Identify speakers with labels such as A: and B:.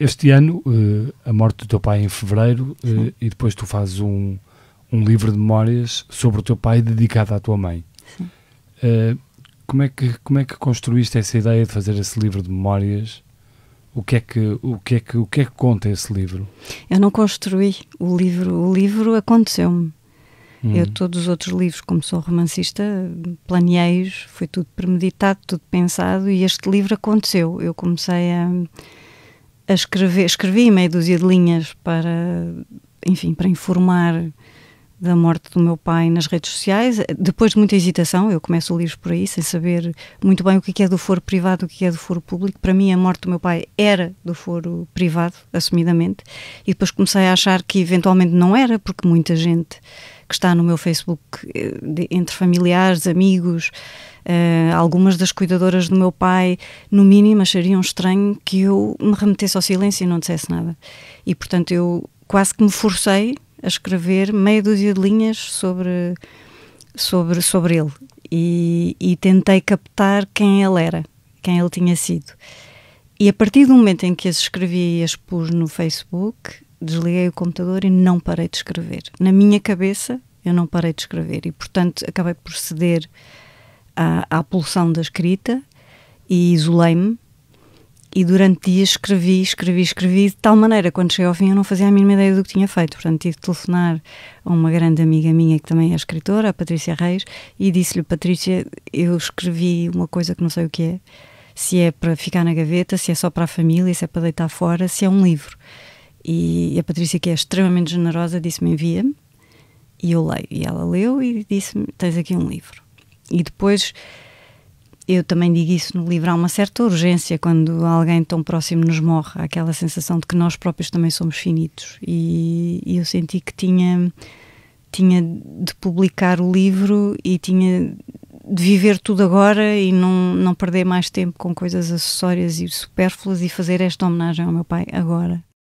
A: Este ano, uh, a morte do teu pai em fevereiro, uh, e depois tu fazes um, um livro de memórias sobre o teu pai dedicado à tua mãe. Uh, como, é que, como é que construíste essa ideia de fazer esse livro de memórias? O que, é que, o, que é que, o que é que conta esse livro?
B: Eu não construí o livro, o livro aconteceu-me. Uhum. Eu, todos os outros livros, como sou romancista, planeei-os, foi tudo premeditado, tudo pensado, e este livro aconteceu. Eu comecei a a escrever, escrevi meio dúzia de linhas para, enfim, para informar da morte do meu pai nas redes sociais, depois de muita hesitação, eu começo o livro por aí, sem saber muito bem o é que é do foro privado, o que é do foro público. Para mim, a morte do meu pai era do foro privado, assumidamente, e depois comecei a achar que eventualmente não era, porque muita gente que está no meu Facebook, eh, entre familiares, amigos, eh, algumas das cuidadoras do meu pai, no mínimo, achariam estranho que eu me remetesse ao silêncio e não dissesse nada. E, portanto, eu quase que me forcei a escrever meia dúzia de linhas sobre, sobre, sobre ele e, e tentei captar quem ele era, quem ele tinha sido. E a partir do momento em que as escrevi e as pus no Facebook, desliguei o computador e não parei de escrever. Na minha cabeça, eu não parei de escrever e, portanto, acabei por ceder à, à pulsão da escrita e isolei-me e durante dias escrevi, escrevi, escrevi, de tal maneira, quando cheguei ao fim, eu não fazia a mínima ideia do que tinha feito. Portanto, tive de telefonar a uma grande amiga minha, que também é escritora, a Patrícia Reis, e disse-lhe: Patrícia, eu escrevi uma coisa que não sei o que é, se é para ficar na gaveta, se é só para a família, se é para deitar fora, se é um livro. E a Patrícia, que é extremamente generosa, disse-me: envia-me, e eu leio. E ela leu e disse-me: tens aqui um livro. E depois eu também digo isso no livro. Há uma certa urgência quando alguém tão próximo nos morre, há aquela sensação de que nós próprios também somos finitos. E, e eu senti que tinha, tinha de publicar o livro e tinha de viver tudo agora e não, não perder mais tempo com coisas acessórias e supérfluas e fazer esta homenagem ao meu pai agora.